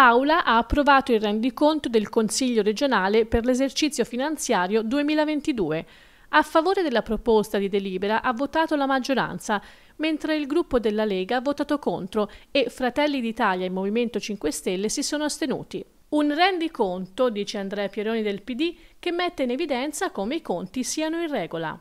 l'Aula ha approvato il rendiconto del Consiglio regionale per l'esercizio finanziario 2022. A favore della proposta di delibera ha votato la maggioranza, mentre il gruppo della Lega ha votato contro e Fratelli d'Italia e Movimento 5 Stelle si sono astenuti. Un rendiconto, dice Andrea Pieroni del PD, che mette in evidenza come i conti siano in regola.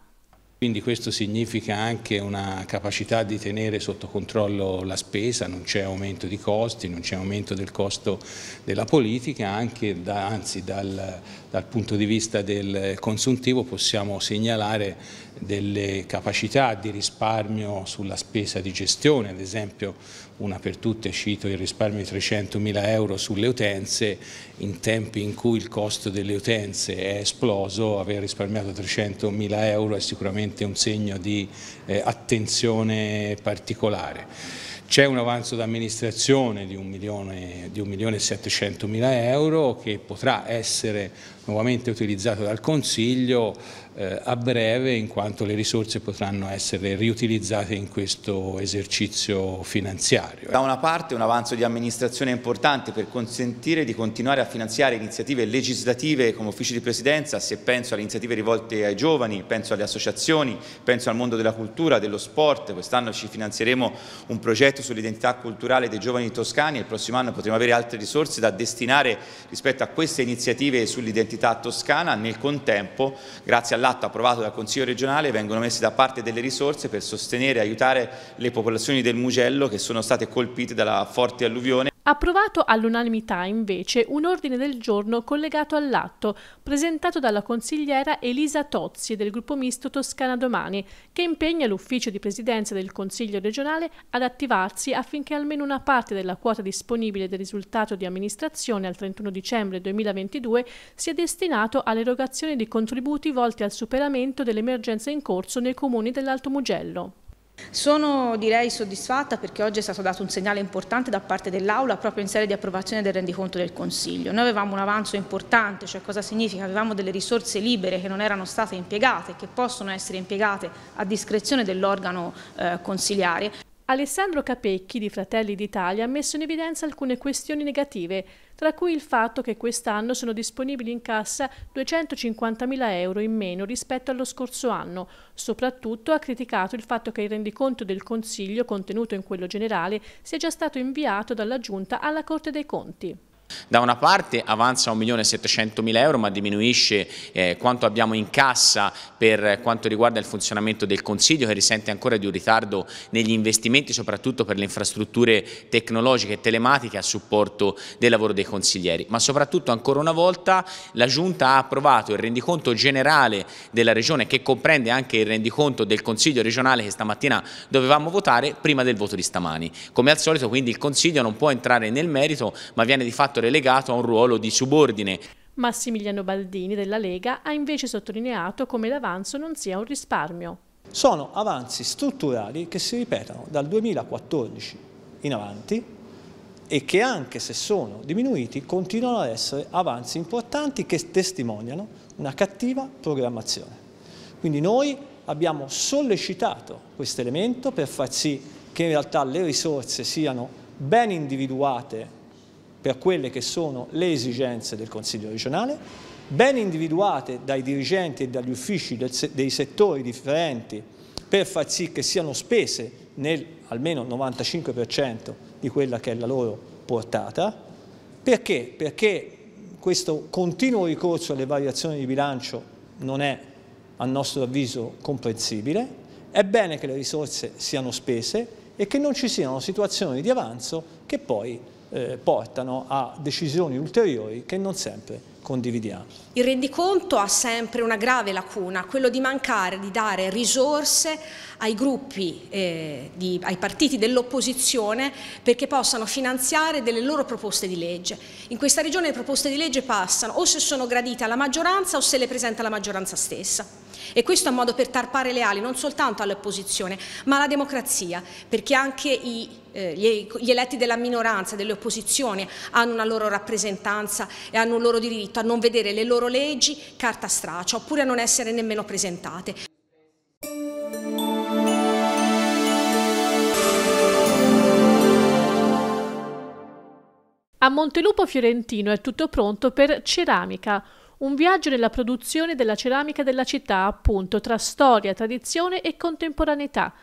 Quindi questo significa anche una capacità di tenere sotto controllo la spesa, non c'è aumento di costi, non c'è aumento del costo della politica, anche da, anzi dal, dal punto di vista del consuntivo possiamo segnalare delle capacità di risparmio sulla spesa di gestione, ad esempio una per tutte cito il risparmio di 300.000 euro sulle utenze, in tempi in cui il costo delle utenze è esploso, aver risparmiato 300.000 euro è sicuramente un segno di eh, attenzione particolare. C'è un avanzo d'amministrazione di 1.700.000 euro che potrà essere nuovamente utilizzato dal Consiglio eh, a breve in quanto le risorse potranno essere riutilizzate in questo esercizio finanziario. Da una parte un avanzo di amministrazione importante per consentire di continuare a finanziare iniziative legislative come uffici di presidenza, se penso alle iniziative rivolte ai giovani, penso alle associazioni, penso al mondo della cultura, dello sport, quest'anno ci finanzieremo un progetto sull'identità culturale dei giovani toscani e il prossimo anno potremo avere altre risorse da destinare rispetto a queste iniziative sull'identità dell'identità toscana, nel contempo, grazie all'atto approvato dal Consiglio regionale, vengono messe da parte delle risorse per sostenere e aiutare le popolazioni del Mugello che sono state colpite dalla forte alluvione approvato all'unanimità invece un ordine del giorno collegato all'atto presentato dalla consigliera Elisa Tozzi del gruppo misto Toscana Domani che impegna l'ufficio di presidenza del Consiglio regionale ad attivarsi affinché almeno una parte della quota disponibile del risultato di amministrazione al 31 dicembre 2022 sia destinato all'erogazione di contributi volti al superamento dell'emergenza in corso nei comuni dell'Alto Mugello. Sono direi soddisfatta perché oggi è stato dato un segnale importante da parte dell'Aula proprio in sede di approvazione del rendiconto del Consiglio. Noi avevamo un avanzo importante, cioè cosa significa? Avevamo delle risorse libere che non erano state impiegate, che possono essere impiegate a discrezione dell'organo eh, consiliare. Alessandro Capecchi di Fratelli d'Italia ha messo in evidenza alcune questioni negative, tra cui il fatto che quest'anno sono disponibili in cassa 250.000 euro in meno rispetto allo scorso anno. Soprattutto ha criticato il fatto che il rendiconto del Consiglio, contenuto in quello generale, sia già stato inviato dalla Giunta alla Corte dei Conti. Da una parte avanza 1.700.000 euro ma diminuisce eh, quanto abbiamo in cassa per quanto riguarda il funzionamento del Consiglio che risente ancora di un ritardo negli investimenti soprattutto per le infrastrutture tecnologiche e telematiche a supporto del lavoro dei consiglieri. Ma soprattutto ancora una volta la Giunta ha approvato il rendiconto generale della Regione che comprende anche il rendiconto del Consiglio regionale che stamattina dovevamo votare prima del voto di stamani. Come al solito quindi il Consiglio non può entrare nel merito ma viene di fatto è legato a un ruolo di subordine. Massimiliano Baldini della Lega ha invece sottolineato come l'avanzo non sia un risparmio. Sono avanzi strutturali che si ripetono dal 2014 in avanti e che anche se sono diminuiti continuano ad essere avanzi importanti che testimoniano una cattiva programmazione. Quindi noi abbiamo sollecitato questo elemento per far sì che in realtà le risorse siano ben individuate per quelle che sono le esigenze del Consiglio regionale, ben individuate dai dirigenti e dagli uffici del, dei settori differenti per far sì che siano spese nel almeno 95% di quella che è la loro portata. Perché? Perché questo continuo ricorso alle variazioni di bilancio non è a nostro avviso comprensibile, è bene che le risorse siano spese e che non ci siano situazioni di avanzo che poi eh, portano a decisioni ulteriori che non sempre condividiamo. Il rendiconto ha sempre una grave lacuna, quello di mancare di dare risorse ai gruppi, eh, di, ai partiti dell'opposizione perché possano finanziare delle loro proposte di legge. In questa regione le proposte di legge passano o se sono gradite alla maggioranza o se le presenta la maggioranza stessa. E questo è un modo per tarpare le ali non soltanto all'opposizione ma alla democrazia, perché anche i, eh, gli eletti della minoranza, dell'opposizione hanno una loro rappresentanza e hanno un loro diritto diritto a non vedere le loro leggi carta straccia oppure a non essere nemmeno presentate. A Montelupo Fiorentino è tutto pronto per Ceramica, un viaggio nella produzione della ceramica della città, appunto, tra storia, tradizione e contemporaneità.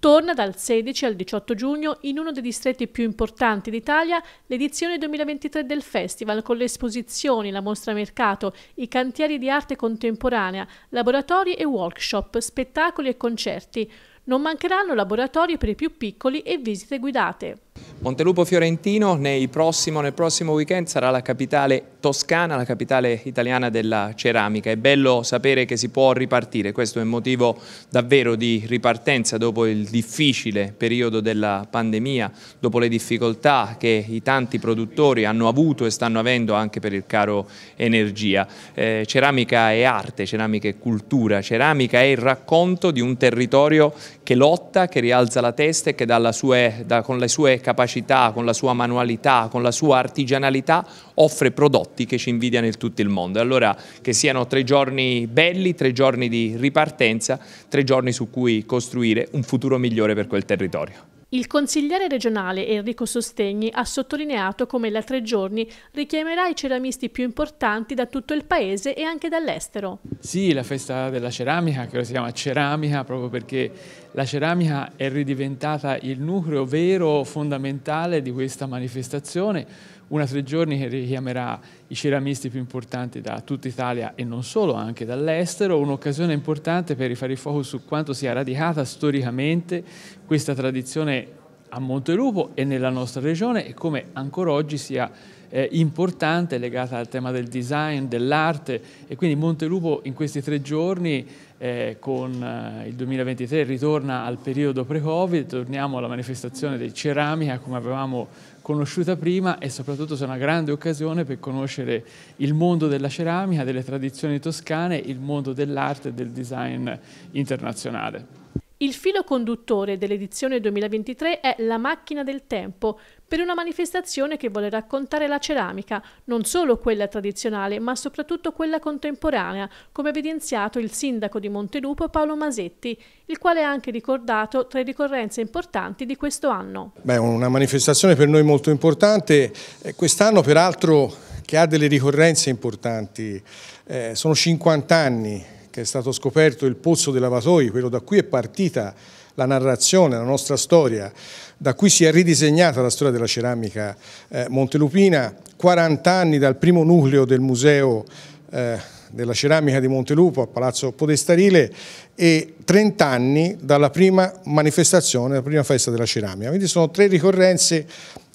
Torna dal 16 al 18 giugno in uno dei distretti più importanti d'Italia l'edizione 2023 del festival con le esposizioni, la mostra mercato, i cantieri di arte contemporanea, laboratori e workshop, spettacoli e concerti. Non mancheranno laboratori per i più piccoli e visite guidate. Montelupo Fiorentino nel prossimo, nel prossimo, weekend sarà la capitale toscana, la capitale italiana della ceramica. È bello sapere che si può ripartire, questo è un motivo davvero di ripartenza dopo il difficile periodo della pandemia, dopo le difficoltà che i tanti produttori hanno avuto e stanno avendo anche per il caro energia. Eh, ceramica è arte, ceramica è cultura, ceramica è il racconto di un territorio che lotta, che rialza la testa e che sue, da, con le sue capacità capacità, con la sua manualità, con la sua artigianalità, offre prodotti che ci invidiano in tutto il mondo. Allora che siano tre giorni belli, tre giorni di ripartenza, tre giorni su cui costruire un futuro migliore per quel territorio. Il consigliere regionale Enrico Sostegni ha sottolineato come la tre giorni richiamerà i ceramisti più importanti da tutto il paese e anche dall'estero. Sì, la festa della ceramica, che si chiama ceramica proprio perché la ceramica è ridiventata il nucleo vero fondamentale di questa manifestazione, una tre giorni che richiamerà i ceramisti più importanti da tutta Italia e non solo, anche dall'estero, un'occasione importante per rifare il focus su quanto sia radicata storicamente questa tradizione a Montelupo e nella nostra regione e come ancora oggi sia eh, importante legata al tema del design, dell'arte e quindi Montelupo in questi tre giorni eh, con eh, il 2023 ritorna al periodo pre-Covid, torniamo alla manifestazione di Ceramica come avevamo conosciuta prima e soprattutto sarà una grande occasione per conoscere il mondo della ceramica, delle tradizioni toscane, il mondo dell'arte e del design internazionale. Il filo conduttore dell'edizione 2023 è la macchina del tempo, per una manifestazione che vuole raccontare la ceramica, non solo quella tradizionale, ma soprattutto quella contemporanea, come ha evidenziato il sindaco di Montelupo Paolo Masetti, il quale ha anche ricordato tre ricorrenze importanti di questo anno. Beh, una manifestazione per noi molto importante, eh, quest'anno peraltro che ha delle ricorrenze importanti, eh, sono 50 anni che è stato scoperto il pozzo dei lavatoi, quello da cui è partita la narrazione, la nostra storia, da cui si è ridisegnata la storia della ceramica eh, montelupina, 40 anni dal primo nucleo del museo eh, della ceramica di Montelupo a Palazzo Podestarile e 30 anni dalla prima manifestazione, la prima festa della ceramica. Quindi sono tre ricorrenze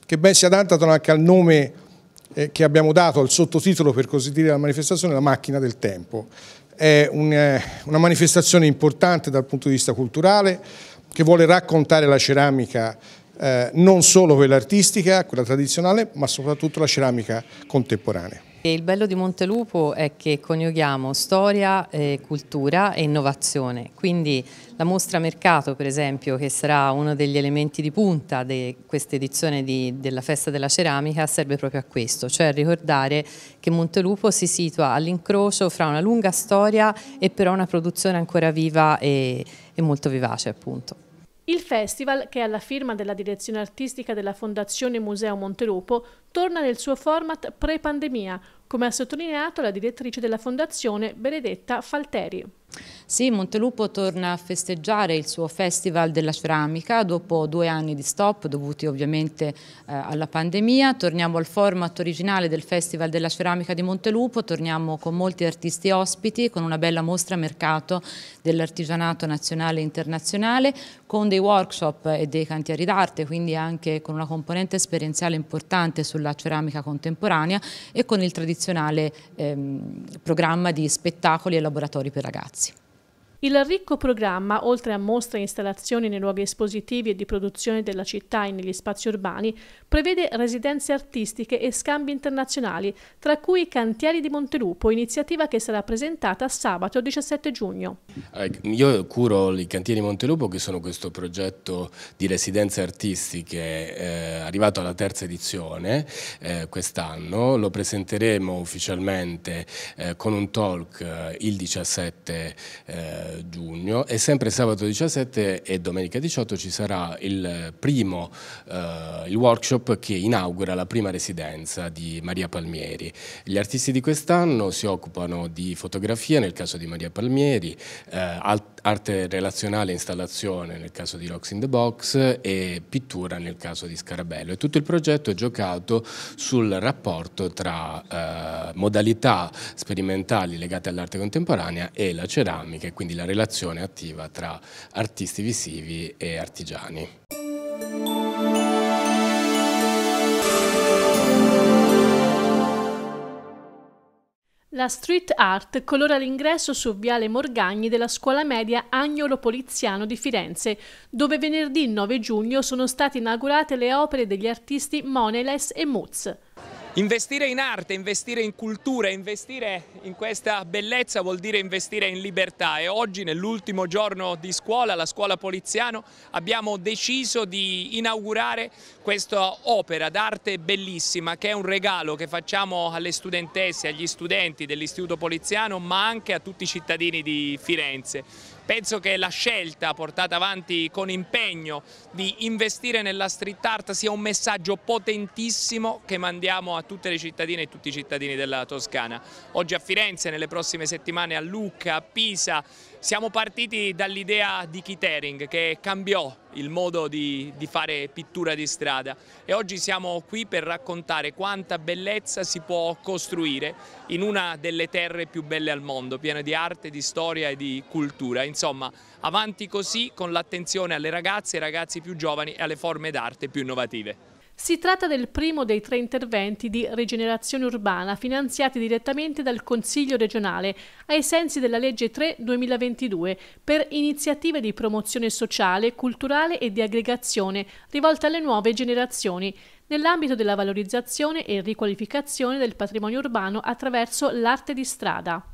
che ben si adattano anche al nome eh, che abbiamo dato al sottotitolo, per così dire, alla manifestazione, la macchina del tempo, è un, eh, una manifestazione importante dal punto di vista culturale che vuole raccontare la ceramica eh, non solo quella artistica, quella tradizionale, ma soprattutto la ceramica contemporanea. Il bello di Montelupo è che coniughiamo storia, eh, cultura e innovazione, quindi la mostra mercato per esempio che sarà uno degli elementi di punta di questa edizione di, della festa della ceramica serve proprio a questo, cioè a ricordare che Montelupo si situa all'incrocio fra una lunga storia e però una produzione ancora viva e, e molto vivace appunto. Il festival, che è alla firma della direzione artistica della Fondazione Museo Montelupo, torna nel suo format pre-pandemia, come ha sottolineato la direttrice della Fondazione Benedetta Falteri. Sì, Montelupo torna a festeggiare il suo Festival della Ceramica dopo due anni di stop dovuti ovviamente eh, alla pandemia. Torniamo al format originale del Festival della Ceramica di Montelupo, torniamo con molti artisti ospiti, con una bella mostra mercato dell'artigianato nazionale e internazionale, con dei workshop e dei cantieri d'arte, quindi anche con una componente esperienziale importante sulla ceramica contemporanea e con il tradizionale tradizionale ehm, programma di spettacoli e laboratori per ragazzi. Il ricco programma, oltre a mostre e installazioni nei luoghi espositivi e di produzione della città e negli spazi urbani, prevede residenze artistiche e scambi internazionali, tra cui i Cantieri di Montelupo, iniziativa che sarà presentata sabato 17 giugno. Ecco, io curo i Cantieri di Montelupo che sono questo progetto di residenze artistiche eh, arrivato alla terza edizione eh, quest'anno, lo presenteremo ufficialmente eh, con un talk eh, il 17 eh, giugno e sempre sabato 17 e domenica 18 ci sarà il primo eh, il workshop che inaugura la prima residenza di Maria Palmieri. Gli artisti di quest'anno si occupano di fotografia, nel caso di Maria Palmieri, eh, arte relazionale e installazione nel caso di Rocks in the Box e pittura nel caso di Scarabello. E tutto il progetto è giocato sul rapporto tra eh, modalità sperimentali legate all'arte contemporanea e la ceramica e quindi la relazione attiva tra artisti visivi e artigiani. La street art colora l'ingresso su Viale Morgagni della scuola media Agnolo Poliziano di Firenze, dove venerdì 9 giugno sono state inaugurate le opere degli artisti Moneles e Mutz. Investire in arte, investire in cultura, investire in questa bellezza vuol dire investire in libertà e oggi nell'ultimo giorno di scuola, la scuola Poliziano, abbiamo deciso di inaugurare questa opera d'arte bellissima che è un regalo che facciamo alle studentesse, agli studenti dell'Istituto Poliziano ma anche a tutti i cittadini di Firenze. Penso che la scelta portata avanti con impegno di investire nella street art sia un messaggio potentissimo che mandiamo a tutte le cittadine e tutti i cittadini della Toscana. Oggi a Firenze, nelle prossime settimane a Lucca, a Pisa, siamo partiti dall'idea di Kitering che cambiò il modo di, di, fare pittura di strada e oggi siamo qui per raccontare quanta bellezza si può costruire in una delle terre più belle al mondo, piena di arte, di storia e di cultura. Insomma, avanti così con l'attenzione alle ragazze e ai ragazzi più giovani e alle forme d'arte più innovative. Si tratta del primo dei tre interventi di rigenerazione urbana finanziati direttamente dal Consiglio regionale ai sensi della legge 3 2022 per iniziative di promozione sociale, culturale e di aggregazione rivolte alle nuove generazioni nell'ambito della valorizzazione e riqualificazione del patrimonio urbano attraverso l'arte di strada.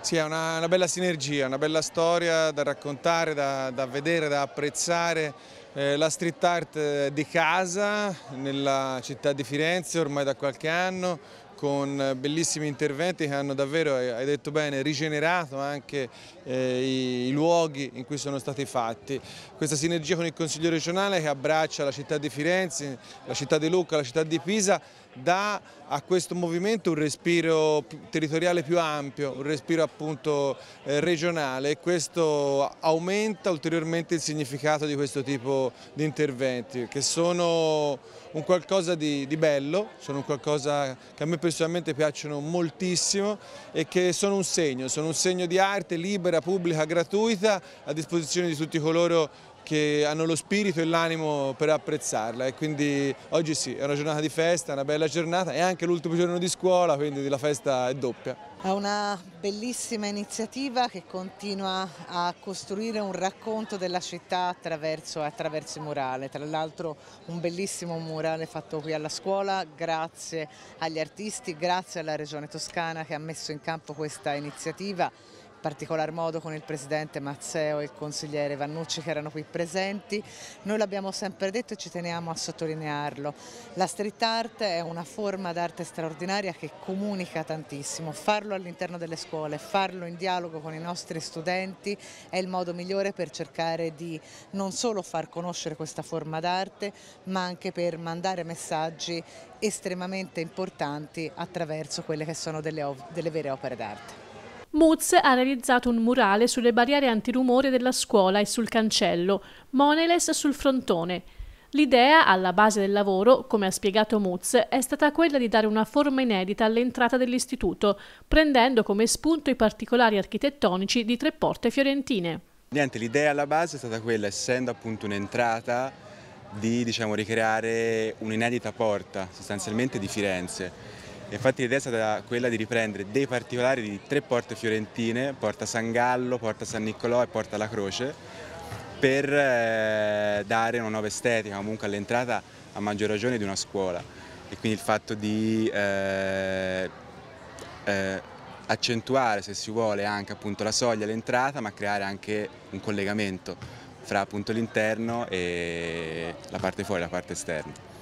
Sì, è una, una, bella sinergia, una bella storia da raccontare, da, da vedere, da apprezzare. Eh, la street art eh, di casa nella città di Firenze ormai da qualche anno con bellissimi interventi che hanno davvero, eh, hai detto bene, rigenerato anche eh, i, i, luoghi in cui sono stati fatti. Questa sinergia con il Consiglio regionale che abbraccia la città di Firenze, la città di Lucca, la città di Pisa dà a questo movimento un respiro territoriale più ampio, un respiro appunto eh, regionale e questo aumenta ulteriormente il significato di questo tipo di interventi che sono un qualcosa di, di bello, sono un qualcosa che a me personalmente piacciono moltissimo e che sono un segno, sono un segno di arte libera, pubblica, gratuita a disposizione di tutti coloro che hanno lo spirito e l'animo per apprezzarla e quindi oggi sì, è una giornata di festa, una bella giornata, e anche l'ultimo giorno di scuola, quindi la festa è doppia. È una bellissima iniziativa che continua a costruire un racconto della città attraverso, attraverso i murale, tra l'altro un bellissimo murale fatto qui alla scuola grazie agli artisti, grazie alla Regione Toscana che ha messo in campo questa iniziativa particolar modo con il presidente Mazzeo e il consigliere Vannucci che erano qui presenti. Noi l'abbiamo sempre detto e ci teniamo a sottolinearlo. La street art è una forma d'arte straordinaria che comunica tantissimo. Farlo all'interno delle scuole, farlo in dialogo con i nostri studenti è il modo migliore per cercare di non solo far conoscere questa forma d'arte ma anche per mandare messaggi estremamente importanti attraverso quelle che sono delle, delle vere opere d'arte. Mutz ha realizzato un murale sulle barriere antirumore della scuola e sul cancello, Moneles sul frontone. L'idea, alla base del lavoro, come ha spiegato Mutz, è stata quella di dare una forma inedita all'entrata dell'istituto, prendendo come spunto i particolari architettonici di tre porte fiorentine. Niente, l'idea alla base è stata quella, essendo appunto un'entrata, di diciamo, ricreare un'inedita porta sostanzialmente di Firenze Infatti l'idea è stata quella di riprendere dei particolari di tre porte fiorentine, Porta San Gallo, Porta San Niccolò e Porta La Croce, per eh, dare una nuova estetica comunque all'entrata a maggior ragione di una scuola e quindi il fatto di eh, eh, accentuare se si vuole anche appunto la soglia all'entrata ma creare anche un collegamento fra appunto l'interno e la parte fuori, la parte esterna.